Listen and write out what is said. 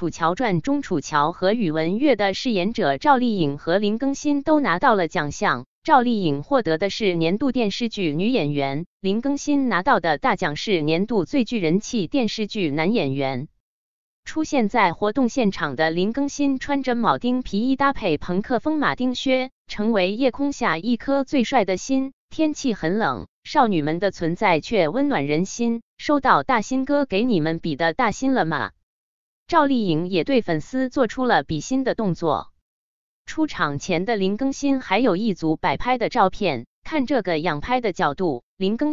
《楚乔传》中，楚乔和宇文玥的饰演者赵丽颖和林更新都拿到了奖项。赵丽颖获得的是年度电视剧女演员，林更新拿到的大奖是年度最具人气电视剧男演员。出现在活动现场的林更新穿着铆钉皮衣，搭配朋克风马丁靴，成为夜空下一颗最帅的心。天气很冷，少女们的存在却温暖人心。收到大新哥给你们比的大新了吗？赵丽颖也对粉丝做出了比心的动作。出场前的林更新还有一组摆拍的照片，看这个仰拍的角度，林更。